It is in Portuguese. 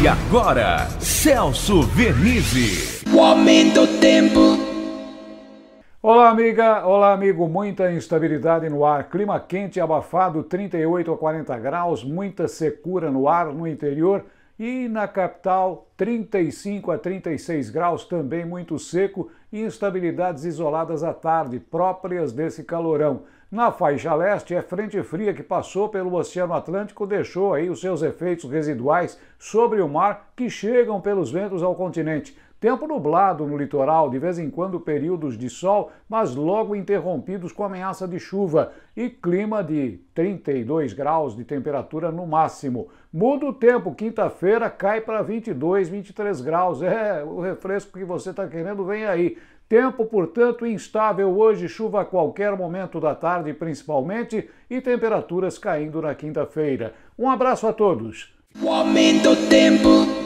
E agora, Celso Vernizzi. O aumento do tempo. Olá, amiga, olá, amigo. Muita instabilidade no ar, clima quente abafado, 38 a 40 graus, muita secura no ar no interior e na capital, 35 a 36 graus, também muito seco e instabilidades isoladas à tarde, próprias desse calorão. Na faixa leste, é frente fria que passou pelo Oceano Atlântico, deixou aí os seus efeitos residuais sobre o mar que chegam pelos ventos ao continente. Tempo nublado no litoral, de vez em quando períodos de sol, mas logo interrompidos com ameaça de chuva e clima de 32 graus de temperatura no máximo. Muda o tempo, quinta-feira cai para 22, 23 graus. É, o refresco que você está querendo vem aí. Tempo, portanto, instável hoje, chuva a qualquer momento da tarde, principalmente, e temperaturas caindo na quinta-feira. Um abraço a todos. O aumento tempo.